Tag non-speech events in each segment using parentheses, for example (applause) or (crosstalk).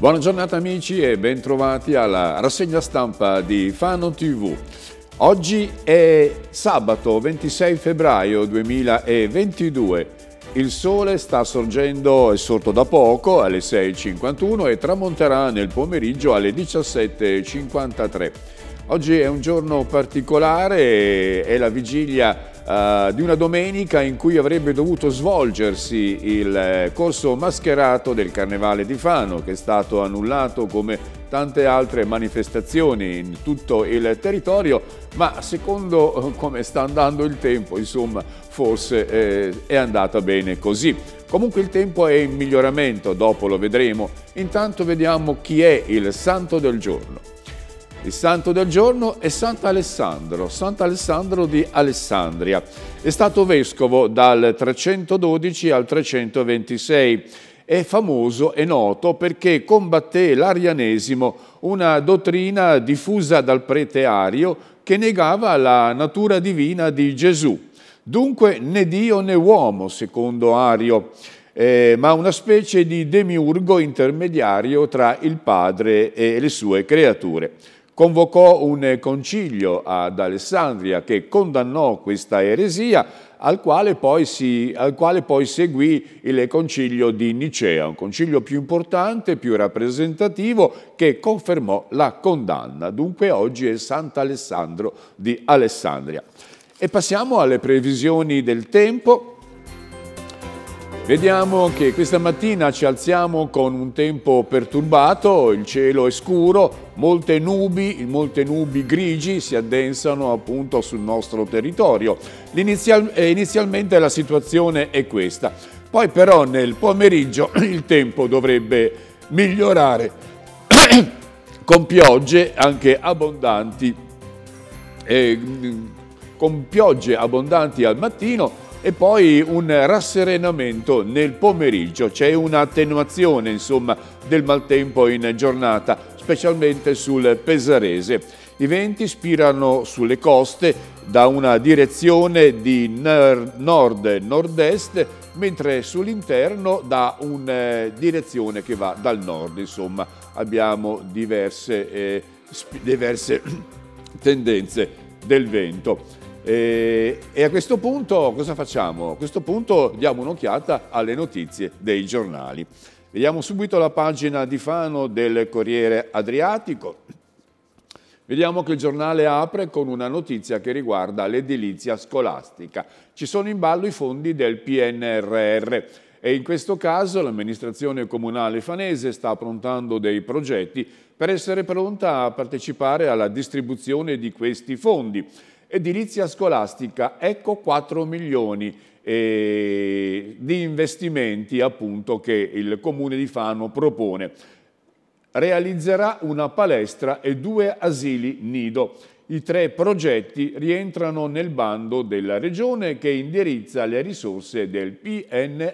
Buona giornata amici e bentrovati alla rassegna stampa di Fano TV. Oggi è sabato 26 febbraio 2022. Il sole sta sorgendo, è sorto da poco alle 6.51 e tramonterà nel pomeriggio alle 17.53. Oggi è un giorno particolare, è la vigilia eh, di una domenica in cui avrebbe dovuto svolgersi il eh, corso mascherato del Carnevale di Fano, che è stato annullato come tante altre manifestazioni in tutto il territorio, ma secondo eh, come sta andando il tempo, insomma, forse eh, è andata bene così. Comunque il tempo è in miglioramento, dopo lo vedremo. Intanto vediamo chi è il santo del giorno. Il santo del giorno è Sant'Alessandro, Sant'Alessandro di Alessandria. È stato vescovo dal 312 al 326. È famoso e noto perché combatté l'arianesimo, una dottrina diffusa dal prete Ario che negava la natura divina di Gesù. Dunque né Dio né uomo, secondo Ario. Eh, ma una specie di demiurgo intermediario tra il Padre e le sue creature convocò un concilio ad Alessandria che condannò questa eresia, al quale, si, al quale poi, seguì il concilio di Nicea, un concilio più importante, più rappresentativo, che confermò la condanna. Dunque oggi è Sant'Alessandro di Alessandria. E passiamo alle previsioni del tempo. Vediamo che questa mattina ci alziamo con un tempo perturbato, il cielo è scuro, molte nubi, molte nubi grigi si addensano appunto sul nostro territorio. Inizial, eh, inizialmente la situazione è questa, poi però nel pomeriggio (clears throat) il tempo dovrebbe migliorare (clears throat) con piogge anche abbondanti, eh, mm, con piogge abbondanti al mattino e poi un rasserenamento nel pomeriggio, c'è un'attenuazione insomma del maltempo in giornata, specialmente sul Pesarese. I venti spirano sulle coste da una direzione di nord-nord-est, mentre sull'interno da una eh, direzione che va dal nord, insomma abbiamo diverse, eh, diverse (clears throat) tendenze del vento. E, e a questo punto cosa facciamo? A questo punto diamo un'occhiata alle notizie dei giornali. Vediamo subito la pagina di Fano del Corriere Adriatico. Vediamo che il giornale apre con una notizia che riguarda l'edilizia scolastica. Ci sono in ballo i fondi del PNRR e in questo caso l'amministrazione comunale fanese sta approntando dei progetti per essere pronta a partecipare alla distribuzione di questi fondi. Edilizia scolastica, ecco 4 milioni eh, di investimenti appunto, che il Comune di Fano propone. Realizzerà una palestra e due asili nido. I tre progetti rientrano nel bando della Regione che indirizza le risorse del PNRR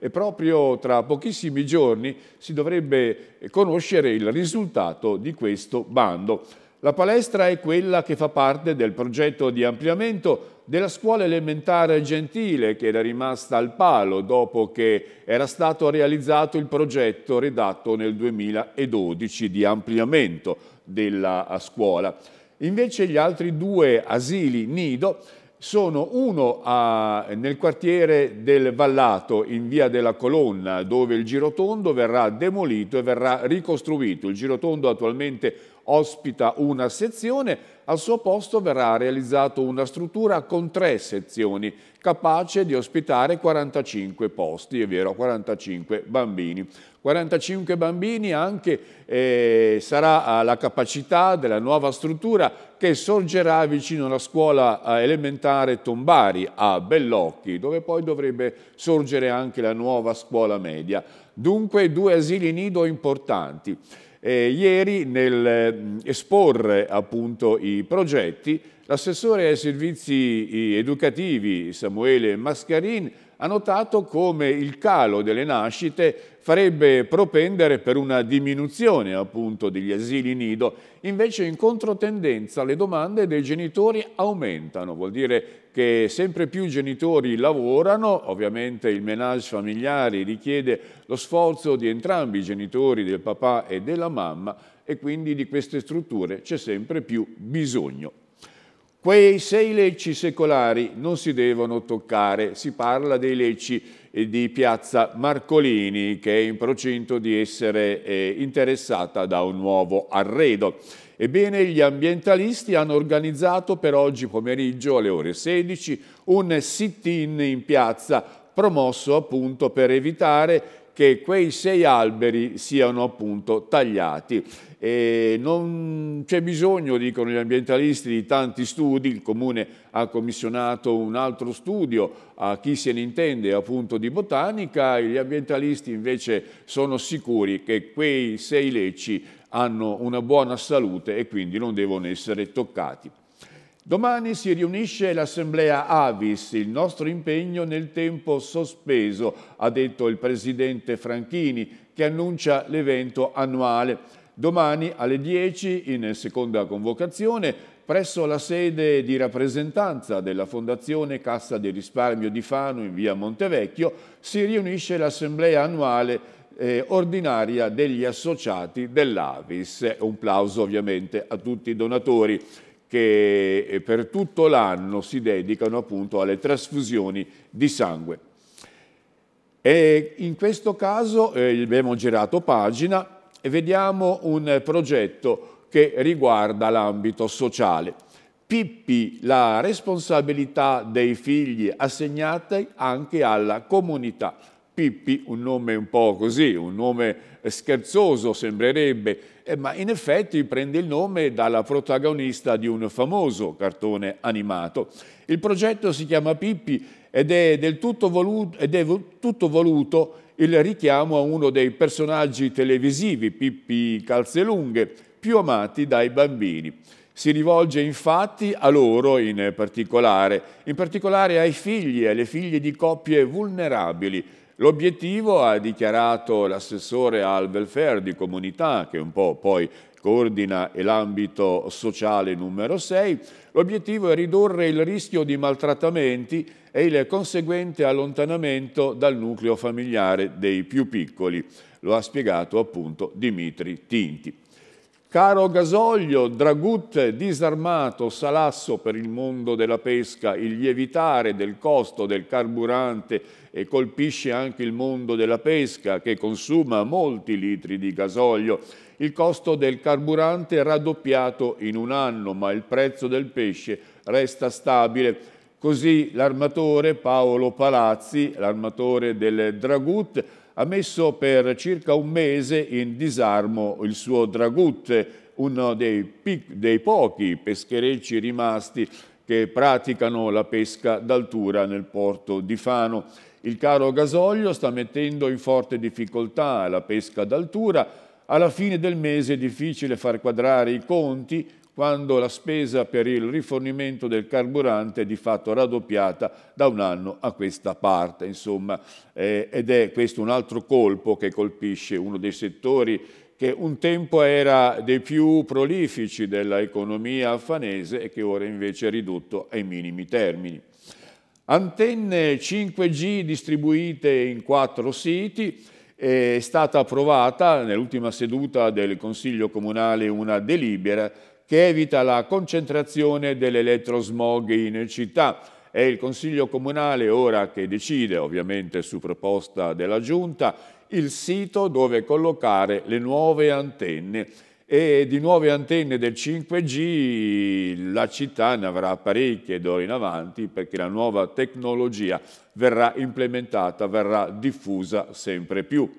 e proprio tra pochissimi giorni si dovrebbe conoscere il risultato di questo bando. La palestra è quella che fa parte del progetto di ampliamento della scuola elementare Gentile che era rimasta al palo dopo che era stato realizzato il progetto redatto nel 2012 di ampliamento della scuola. Invece gli altri due asili nido sono uno a, nel quartiere del Vallato in via della Colonna dove il girotondo verrà demolito e verrà ricostruito. Il girotondo attualmente ospita una sezione, al suo posto verrà realizzata una struttura con tre sezioni, capace di ospitare 45 posti, è vero, 45 bambini. 45 bambini anche eh, sarà ah, la capacità della nuova struttura che sorgerà vicino alla scuola ah, elementare Tombari a Bellocchi, dove poi dovrebbe sorgere anche la nuova scuola media. Dunque due asili nido importanti. Eh, ieri nel mm, esporre appunto i progetti, l'assessore ai servizi educativi Samuele Mascarin ha notato come il calo delle nascite farebbe propendere per una diminuzione appunto degli asili nido, invece in controtendenza le domande dei genitori aumentano, vuol dire che sempre più genitori lavorano, ovviamente il menage familiare richiede lo sforzo di entrambi i genitori, del papà e della mamma, e quindi di queste strutture c'è sempre più bisogno. Quei sei lecci secolari non si devono toccare, si parla dei lecci di piazza Marcolini che è in procinto di essere eh, interessata da un nuovo arredo. Ebbene, gli ambientalisti hanno organizzato per oggi pomeriggio alle ore 16 un sit-in in piazza promosso appunto per evitare che quei sei alberi siano appunto tagliati. E non c'è bisogno, dicono gli ambientalisti, di tanti studi, il Comune ha commissionato un altro studio a chi se ne intende appunto di botanica, gli ambientalisti invece sono sicuri che quei sei lecci hanno una buona salute e quindi non devono essere toccati. Domani si riunisce l'assemblea Avis, il nostro impegno nel tempo sospeso, ha detto il presidente Franchini, che annuncia l'evento annuale. Domani alle 10, in seconda convocazione, presso la sede di rappresentanza della Fondazione Cassa di Risparmio di Fano in via Montevecchio, si riunisce l'assemblea annuale eh, ordinaria degli associati dell'Avis. Un plauso ovviamente a tutti i donatori che eh, per tutto l'anno si dedicano appunto alle trasfusioni di sangue. E in questo caso eh, abbiamo girato pagina e vediamo un progetto che riguarda l'ambito sociale. Pippi, la responsabilità dei figli assegnata anche alla comunità. Pippi, un nome un po' così, un nome scherzoso sembrerebbe, eh, ma in effetti prende il nome dalla protagonista di un famoso cartone animato. Il progetto si chiama Pippi ed è del tutto voluto, ed è tutto voluto il richiamo a uno dei personaggi televisivi, Pippi Calzelunghe, più amati dai bambini. Si rivolge infatti a loro in particolare, in particolare ai figli e alle figlie di coppie vulnerabili, L'obiettivo, ha dichiarato l'assessore al welfare di comunità, che un po' poi coordina l'ambito sociale numero 6, l'obiettivo è ridurre il rischio di maltrattamenti e il conseguente allontanamento dal nucleo familiare dei più piccoli. Lo ha spiegato appunto Dimitri Tinti. Caro gasolio, dragutte, disarmato, salasso per il mondo della pesca, il lievitare del costo del carburante e colpisce anche il mondo della pesca che consuma molti litri di gasolio. Il costo del carburante è raddoppiato in un anno, ma il prezzo del pesce resta stabile. Così l'armatore Paolo Palazzi, l'armatore del Dragut, ha messo per circa un mese in disarmo il suo dragut, uno dei, dei pochi pescherecci rimasti che praticano la pesca d'altura nel porto di Fano. Il caro gasolio sta mettendo in forte difficoltà la pesca d'altura. Alla fine del mese è difficile far quadrare i conti quando la spesa per il rifornimento del carburante è di fatto raddoppiata da un anno a questa parte. Insomma, eh, ed è questo un altro colpo che colpisce uno dei settori che un tempo era dei più prolifici dell'economia afanese e che ora invece è ridotto ai minimi termini. Antenne 5G distribuite in quattro siti, è stata approvata nell'ultima seduta del Consiglio Comunale una delibera che evita la concentrazione dell'elettrosmog in città. È il Consiglio Comunale ora che decide, ovviamente su proposta della Giunta, il sito dove collocare le nuove antenne e di nuove antenne del 5G la città ne avrà parecchie d'ora in avanti perché la nuova tecnologia verrà implementata, verrà diffusa sempre più.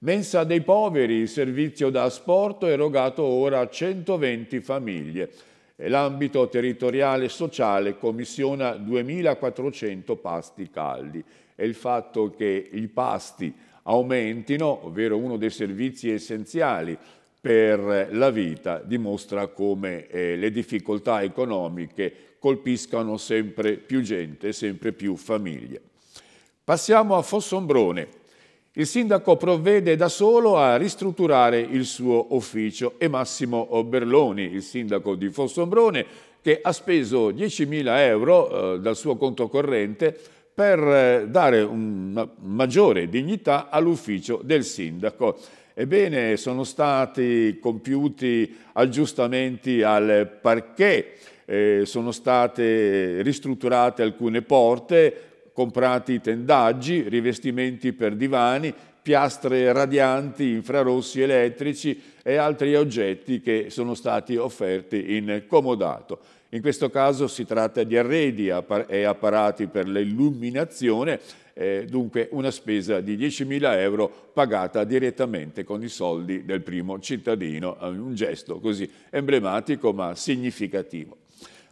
Mensa dei poveri, servizio da asporto erogato ora a 120 famiglie. L'ambito territoriale sociale commissiona 2.400 pasti caldi e il fatto che i pasti aumentino, ovvero uno dei servizi essenziali per la vita, dimostra come eh, le difficoltà economiche colpiscano sempre più gente, sempre più famiglie. Passiamo a Fossombrone il sindaco provvede da solo a ristrutturare il suo ufficio e Massimo Berloni, il sindaco di Fossombrone, che ha speso 10.000 euro eh, dal suo conto corrente per eh, dare una maggiore dignità all'ufficio del sindaco. Ebbene, sono stati compiuti aggiustamenti al parquet, eh, sono state ristrutturate alcune porte, comprati tendaggi, rivestimenti per divani, piastre radianti, infrarossi elettrici e altri oggetti che sono stati offerti in comodato. In questo caso si tratta di arredi e apparati per l'illuminazione, eh, dunque una spesa di 10.000 euro pagata direttamente con i soldi del primo cittadino, un gesto così emblematico ma significativo.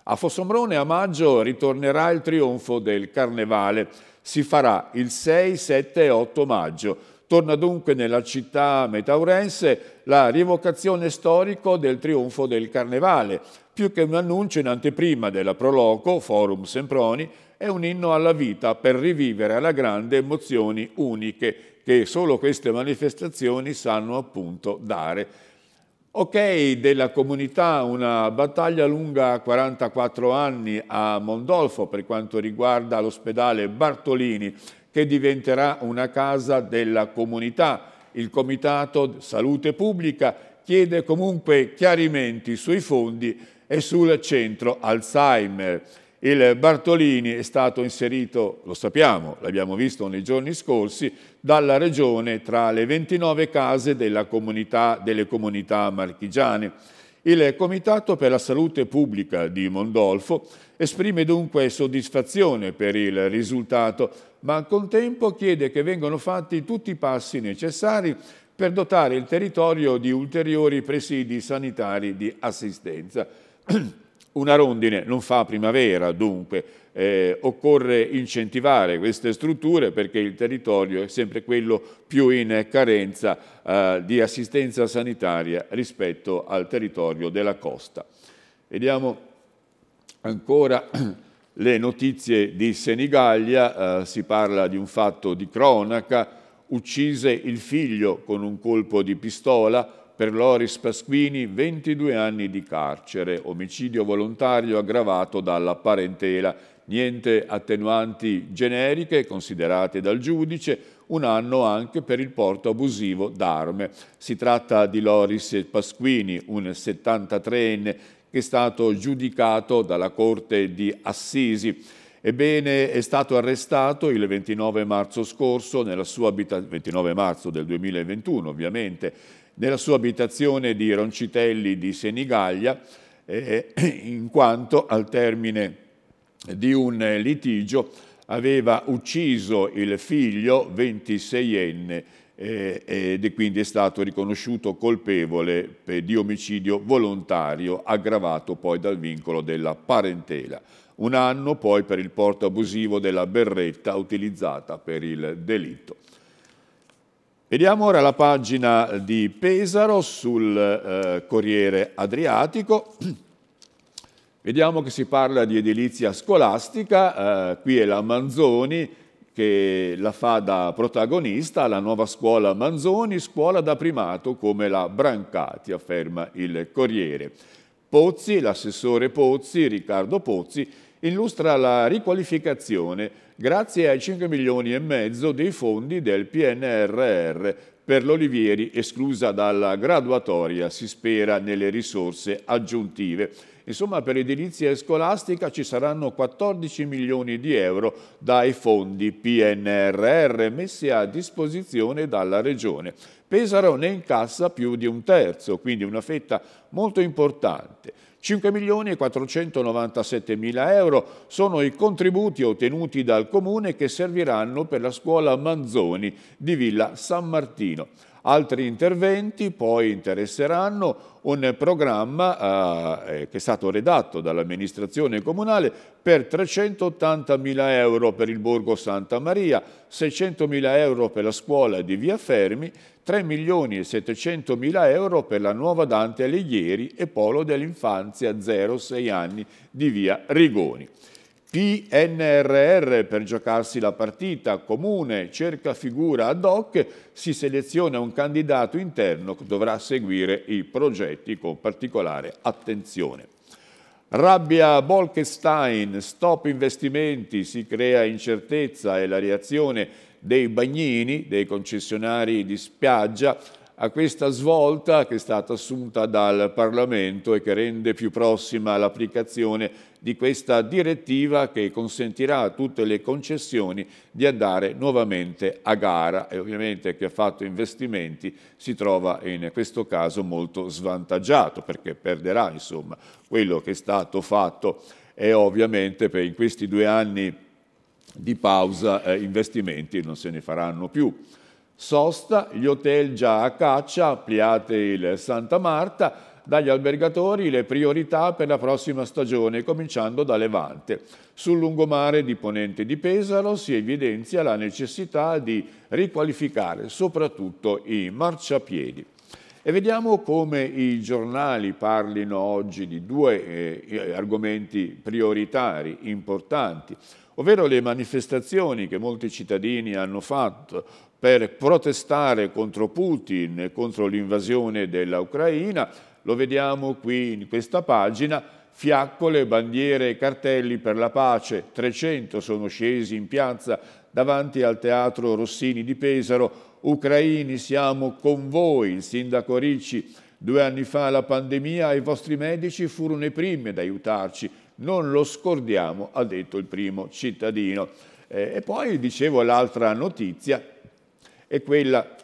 A Fossombrone a maggio ritornerà il trionfo del Carnevale. Si farà il 6, 7 e 8 maggio. Torna dunque nella città metaurense la rievocazione storico del trionfo del Carnevale, più che un annuncio in anteprima della Proloco, Forum Semproni, è un inno alla vita per rivivere alla grande emozioni uniche che solo queste manifestazioni sanno appunto dare. Ok, della comunità una battaglia lunga 44 anni a Mondolfo per quanto riguarda l'ospedale Bartolini che diventerà una casa della comunità. Il Comitato Salute Pubblica chiede comunque chiarimenti sui fondi e sul centro Alzheimer. Il Bartolini è stato inserito, lo sappiamo, l'abbiamo visto nei giorni scorsi, dalla regione tra le 29 case comunità, delle comunità marchigiane. Il Comitato per la Salute Pubblica di Mondolfo esprime dunque soddisfazione per il risultato, ma al contempo chiede che vengano fatti tutti i passi necessari per dotare il territorio di ulteriori presidi sanitari di assistenza. (clears throat) Una rondine non fa primavera, dunque eh, occorre incentivare queste strutture perché il territorio è sempre quello più in carenza eh, di assistenza sanitaria rispetto al territorio della costa. Vediamo ancora (clears throat) le notizie di Senigallia, eh, si parla di un fatto di cronaca, uccise il figlio con un colpo di pistola, per Loris Pasquini 22 anni di carcere, omicidio volontario aggravato dalla parentela, niente attenuanti generiche considerate dal giudice, un anno anche per il porto abusivo d'arme. Si tratta di Loris Pasquini, un 73enne che è stato giudicato dalla Corte di Assisi. Ebbene, è stato arrestato il 29 marzo scorso nella sua abitazione, 29 marzo del 2021 ovviamente, nella sua abitazione di Roncitelli di Senigallia, eh, eh, in quanto al termine di un litigio aveva ucciso il figlio 26enne eh, eh, ed è quindi stato riconosciuto colpevole di omicidio volontario aggravato poi dal vincolo della parentela. Un anno poi per il porto abusivo della berretta utilizzata per il delitto. Vediamo ora la pagina di Pesaro sul eh, Corriere Adriatico. (clears throat) Vediamo che si parla di edilizia scolastica, eh, qui è la Manzoni che la fa da protagonista, la nuova scuola Manzoni, scuola da primato come la Brancati, afferma il Corriere. Pozzi, l'assessore Pozzi, Riccardo Pozzi, illustra la riqualificazione grazie ai 5 milioni e mezzo dei fondi del PNRR per l'Olivieri, esclusa dalla graduatoria, si spera nelle risorse aggiuntive. Insomma, per edilizia scolastica ci saranno 14 milioni di euro dai fondi PNRR messi a disposizione dalla Regione. Pesaro ne incassa più di un terzo, quindi una fetta molto importante. 5 milioni e 497 mila euro sono i contributi ottenuti dal Comune che serviranno per la scuola Manzoni di Villa San Martino. Altri interventi poi interesseranno un programma eh, eh che è stato redatto dall'amministrazione comunale per 380.000 euro per il Borgo Santa Maria, 600.000 euro per la scuola di Via Fermi, 3 milioni e 700 mila euro per la nuova Dante Alighieri e polo dell'infanzia 0-6 anni di via Rigoni. PNRR per giocarsi la partita, comune, cerca figura ad hoc, si seleziona un candidato interno che dovrà seguire i progetti con particolare attenzione. Rabbia Bolkestein, stop investimenti, si crea incertezza e la reazione dei bagnini, dei concessionari di spiaggia, a questa svolta che è stata assunta dal Parlamento e che rende più prossima l'applicazione di questa direttiva che consentirà a tutte le concessioni di andare nuovamente a gara e ovviamente chi ha fatto investimenti si trova in questo caso molto svantaggiato perché perderà insomma quello che è stato fatto e ovviamente per in questi due anni di pausa eh, investimenti, non se ne faranno più. Sosta, gli hotel già a caccia, ampliate il Santa Marta, dagli albergatori le priorità per la prossima stagione, cominciando da Levante. Sul lungomare di Ponente di Pesaro si evidenzia la necessità di riqualificare soprattutto i marciapiedi. E vediamo come i giornali parlino oggi di due eh, argomenti prioritari, importanti, ovvero le manifestazioni che molti cittadini hanno fatto per protestare contro Putin e contro l'invasione dell'Ucraina. Lo vediamo qui in questa pagina, fiaccole, bandiere e cartelli per la pace, 300 sono scesi in piazza davanti al Teatro Rossini di Pesaro. Ucraini, siamo con voi, il sindaco Ricci. Due anni fa la pandemia e i vostri medici furono i primi ad aiutarci. Non lo scordiamo, ha detto il primo cittadino. Eh, e poi, dicevo, l'altra notizia è quella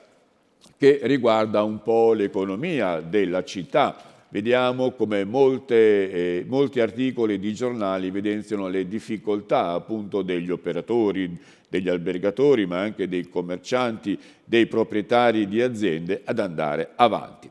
che riguarda un po' l'economia della città. Vediamo come molte, eh, molti articoli di giornali evidenziano le difficoltà appunto degli operatori, degli albergatori, ma anche dei commercianti, dei proprietari di aziende ad andare avanti.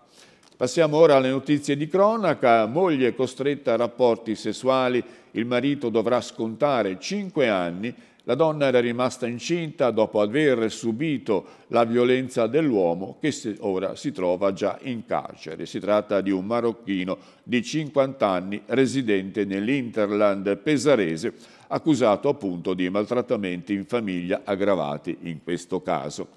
Passiamo ora alle notizie di cronaca. Moglie costretta a rapporti sessuali, il marito dovrà scontare 5 anni la donna era rimasta incinta dopo aver subito la violenza dell'uomo che ora si trova già in carcere. Si tratta di un marocchino di 50 anni residente nell'Interland pesarese, accusato appunto di maltrattamenti in famiglia aggravati in questo caso.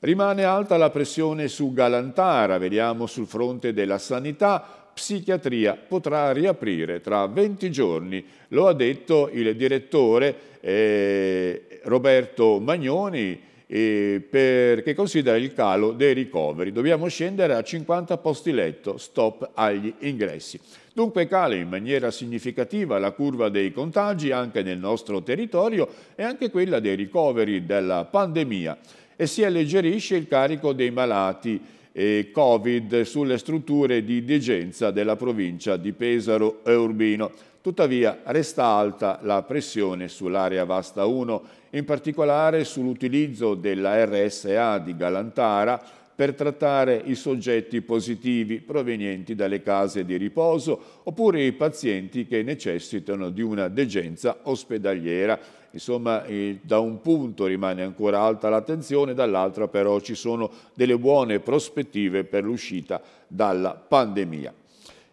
Rimane alta la pressione su Galantara, vediamo sul fronte della sanità, psichiatria potrà riaprire tra 20 giorni, lo ha detto il direttore eh, Roberto Magnoni eh, per, che considera il calo dei ricoveri. Dobbiamo scendere a 50 posti letto, stop agli ingressi. Dunque cale in maniera significativa la curva dei contagi anche nel nostro territorio e anche quella dei ricoveri della pandemia e si alleggerisce il carico dei malati eh, Covid sulle strutture di degenza della provincia di Pesaro e Urbino. Tuttavia resta alta la pressione sull'area Vasta 1, in particolare sull'utilizzo della RSA di Galantara per trattare i soggetti positivi provenienti dalle case di riposo oppure i pazienti che necessitano di una degenza ospedaliera insomma da un punto rimane ancora alta l'attenzione, tensione, dall'altra però ci sono delle buone prospettive per l'uscita dalla pandemia.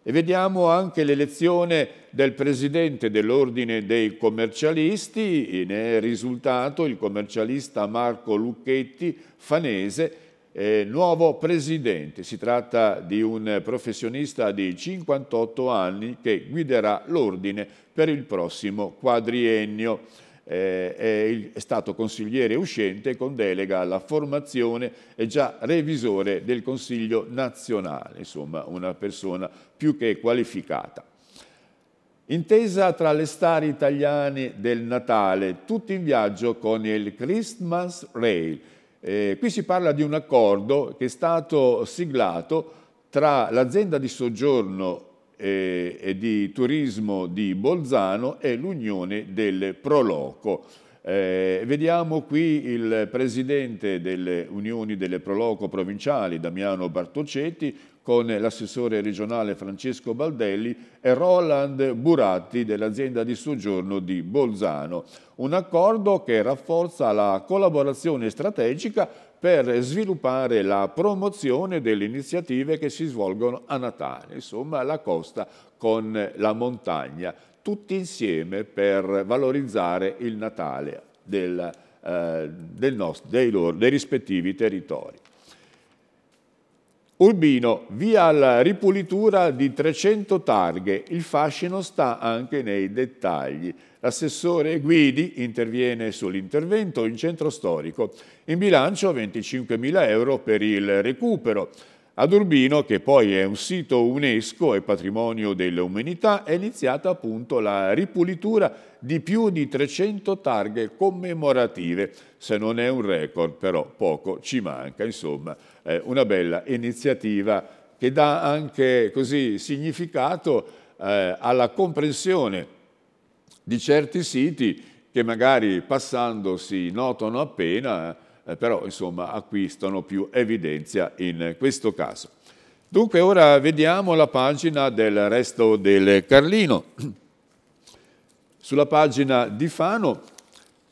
E vediamo anche l'elezione del presidente dell'Ordine dei commercialisti, ne è risultato il commercialista Marco Lucchetti Fanese, eh, nuovo presidente. Si tratta di un professionista di 58 anni che guiderà l'ordine per il prossimo quadriennio. Eh, è, stato consigliere uscente con delega alla formazione e già revisore del Consiglio nazionale, insomma una persona più che qualificata. Intesa tra le star italiane del Natale, tutti in viaggio con il Christmas Rail. Eh, qui si parla di un accordo che è stato siglato tra l'azienda di soggiorno eh, e di turismo di Bolzano e l'Unione del Proloco. Eh, vediamo qui il presidente delle unioni delle Proloco provinciali, Damiano Bartocetti, con l'assessore regionale Francesco Baldelli e Roland Buratti dell'azienda di soggiorno di Bolzano. Un accordo che rafforza la collaborazione strategica per sviluppare la promozione delle iniziative che si svolgono a Natale, insomma la costa con la montagna, tutti insieme per valorizzare il Natale del, eh, del nostro, dei, loro, dei rispettivi territori. Urbino, via la ripulitura di 300 targhe, il fascino sta anche nei dettagli. L'assessore Guidi interviene sull'intervento in centro storico. In bilancio 25.000 euro per il recupero. Ad Urbino, che poi è un sito UNESCO e patrimonio dell'umanità, è iniziata appunto la ripulitura di più di 300 targhe commemorative. Se non è un record, però poco ci manca. Insomma, eh, una bella iniziativa che dà anche così significato eh, alla comprensione di certi siti che magari passando si notano appena, eh, però insomma acquistano più evidenza in questo caso. Dunque ora vediamo la pagina del resto del Carlino. (clears throat) Sulla pagina di Fano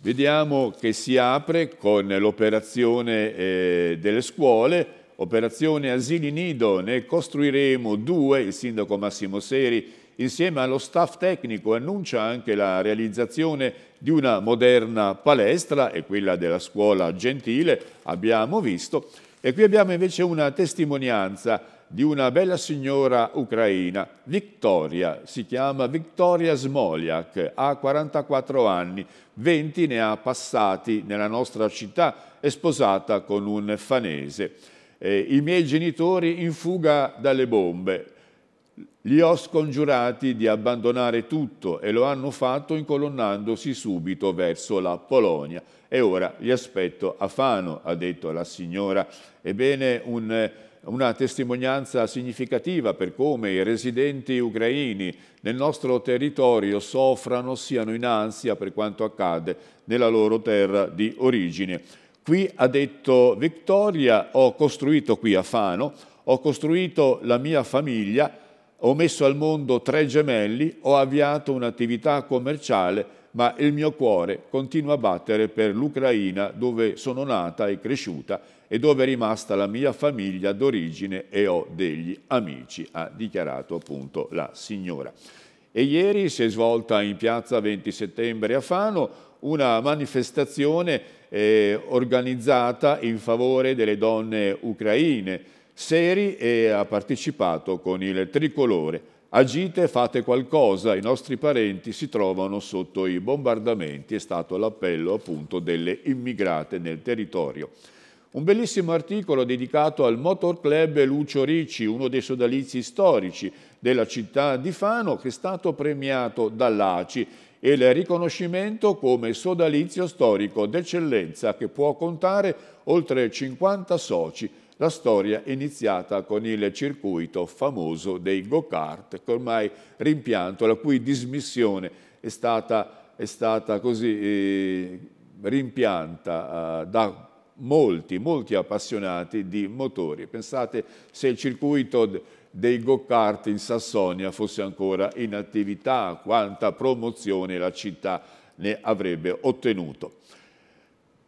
vediamo che si apre con l'operazione eh, delle scuole, operazione asili nido, ne costruiremo due, il sindaco Massimo Seri insieme allo staff tecnico annuncia anche la realizzazione di una moderna palestra e quella della scuola gentile, abbiamo visto, e qui abbiamo invece una testimonianza di una bella signora ucraina, Victoria, si chiama Victoria Smoliak, ha 44 anni, 20 ne ha passati nella nostra città, è sposata con un fanese. Eh, I miei genitori in fuga dalle bombe, li ho scongiurati di abbandonare tutto e lo hanno fatto incolonnandosi subito verso la Polonia. E ora li aspetto a Fano, ha detto la signora. Ebbene, un, una testimonianza significativa per come i residenti ucraini nel nostro territorio soffrano, siano in ansia per quanto accade nella loro terra di origine. Qui ha detto Vittoria, ho costruito qui a Fano, ho costruito la mia famiglia ho messo al mondo tre gemelli, ho avviato un'attività commerciale, ma il mio cuore continua a battere per l'Ucraina dove sono nata e cresciuta e dove è rimasta la mia famiglia d'origine e ho degli amici, ha dichiarato appunto la signora. E ieri si è svolta in piazza 20 settembre a Fano una manifestazione eh, organizzata in favore delle donne ucraine seri e ha partecipato con il tricolore. Agite, fate qualcosa, i nostri parenti si trovano sotto i bombardamenti, è stato l'appello appunto delle immigrate nel territorio. Un bellissimo articolo dedicato al Motor Club Lucio Ricci, uno dei sodalizi storici della città di Fano, che è stato premiato dall'ACI e il riconoscimento come sodalizio storico d'eccellenza che può contare oltre 50 soci la storia è iniziata con il circuito famoso dei go-kart, che ormai rimpianto, la cui dismissione è stata, è stata così eh, rimpianta eh, da molti, molti appassionati di motori. Pensate se il circuito dei go-kart in Sassonia fosse ancora in attività, quanta promozione la città ne avrebbe ottenuto.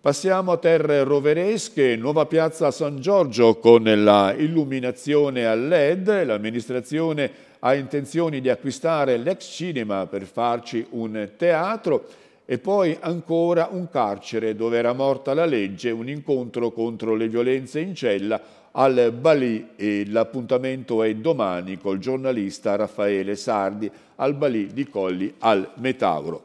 Passiamo a terre roveresche, nuova piazza San Giorgio con la illuminazione a LED. L'amministrazione ha intenzione di acquistare l'ex cinema per farci un teatro e poi ancora un carcere dove era morta la legge, un incontro contro le violenze in cella al Balì e l'appuntamento è domani col giornalista Raffaele Sardi al Balì di Colli al Metauro.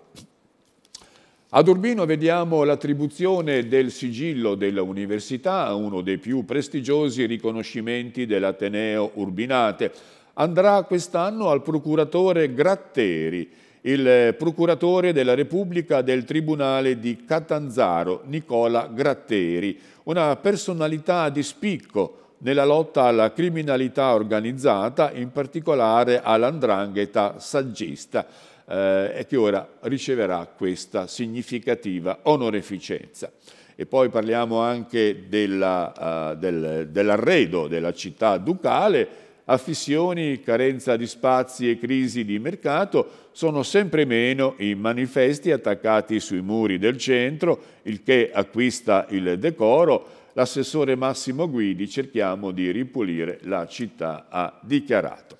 Ad Urbino vediamo l'attribuzione del sigillo dell'università, uno dei più prestigiosi riconoscimenti dell'Ateneo Urbinate. Andrà quest'anno al procuratore Gratteri, il procuratore della Repubblica del Tribunale di Catanzaro, Nicola Gratteri, una personalità di spicco nella lotta alla criminalità organizzata, in particolare all'andrangheta saggista eh, e che ora riceverà questa significativa onoreficenza. E poi parliamo anche della, uh, del, dell'arredo della città ducale. Affissioni, carenza di spazi e crisi di mercato sono sempre meno i manifesti attaccati sui muri del centro, il che acquista il decoro. L'assessore Massimo Guidi cerchiamo di ripulire la città ha dichiarato.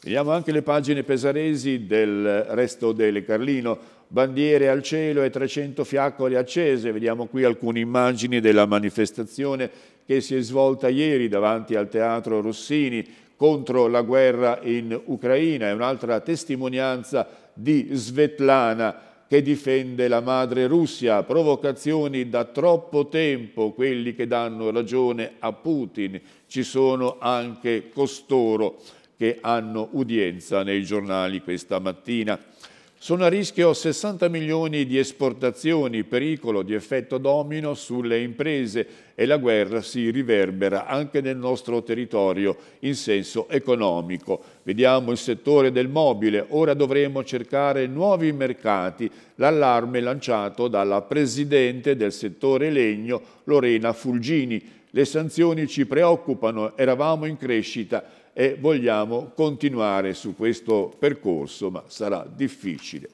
Vediamo anche le pagine pesaresi del resto del Carlino, bandiere al cielo e 300 fiaccole accese. Vediamo qui alcune immagini della manifestazione che si è svolta ieri davanti al Teatro Rossini contro la guerra in Ucraina. È un'altra testimonianza di Svetlana che difende la madre Russia. Provocazioni da troppo tempo, quelli che danno ragione a Putin. Ci sono anche costoro che hanno udienza nei giornali questa mattina. Sono a rischio 60 milioni di esportazioni, pericolo di effetto domino sulle imprese e la guerra si riverbera anche nel nostro territorio in senso economico. Vediamo il settore del mobile, ora dovremo cercare nuovi mercati, l'allarme lanciato dalla presidente del settore legno Lorena Fulgini. Le sanzioni ci preoccupano, eravamo in crescita e vogliamo continuare su questo percorso, ma sarà difficile.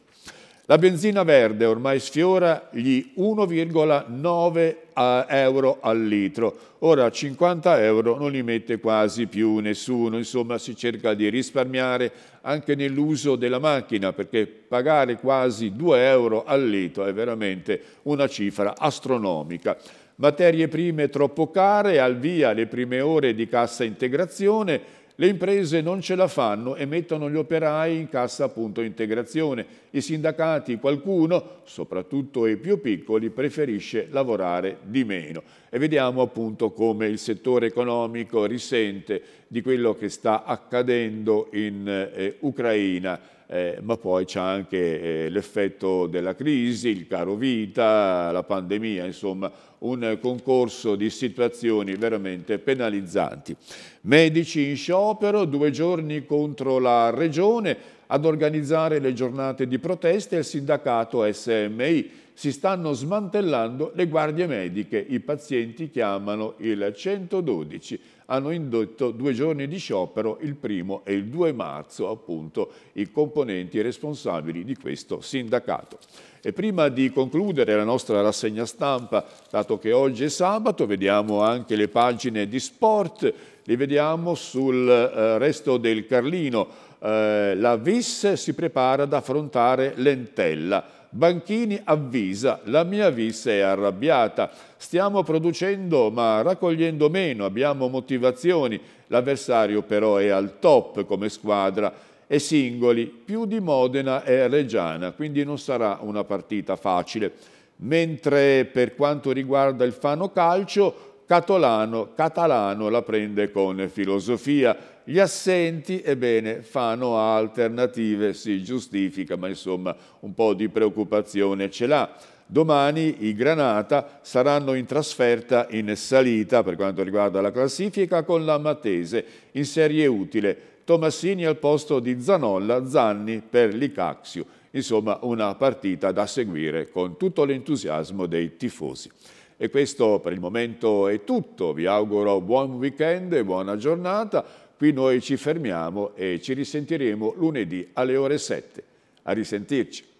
La benzina verde ormai sfiora gli 1,9 eh, euro al litro, ora 50 euro non li mette quasi più nessuno, insomma si cerca di risparmiare anche nell'uso della macchina perché pagare quasi 2 euro al litro è veramente una cifra astronomica. Materie prime troppo care, al via le prime ore di cassa integrazione, le imprese non ce la fanno e mettono gli operai in cassa appunto integrazione. I sindacati, qualcuno, soprattutto i più piccoli, preferisce lavorare di meno. E vediamo appunto come il settore economico risente di quello che sta accadendo in eh, Ucraina eh, ma poi c'è anche eh, l'effetto della crisi, il caro vita, la pandemia, insomma un concorso di situazioni veramente penalizzanti. Medici in sciopero, due giorni contro la Regione, ad organizzare le giornate di proteste il sindacato SMI. Si stanno smantellando le guardie mediche, i pazienti chiamano il 112 hanno indotto due giorni di sciopero, il primo e il 2 marzo appunto i componenti responsabili di questo sindacato. E prima di concludere la nostra rassegna stampa, dato che oggi è sabato, vediamo anche le pagine di sport, li vediamo sul eh, resto del Carlino. Eh, la VIS si prepara ad affrontare l'Entella Banchini avvisa, la mia vis è arrabbiata, stiamo producendo ma raccogliendo meno, abbiamo motivazioni, l'avversario però è al top come squadra e singoli, più di Modena e Reggiana, quindi non sarà una partita facile. Mentre per quanto riguarda il Fano Calcio, Catolano, Catalano la prende con filosofia, gli assenti, ebbene, fanno alternative, si giustifica, ma insomma un po' di preoccupazione ce l'ha. Domani i Granata saranno in trasferta in salita per quanto riguarda la classifica con la Matese in serie utile. Tomassini al posto di Zanolla, Zanni per Licaxio. Insomma una partita da seguire con tutto l'entusiasmo dei tifosi. E questo per il momento è tutto. Vi auguro buon weekend e buona giornata. Qui noi ci fermiamo e ci risentiremo lunedì alle ore 7. A risentirci.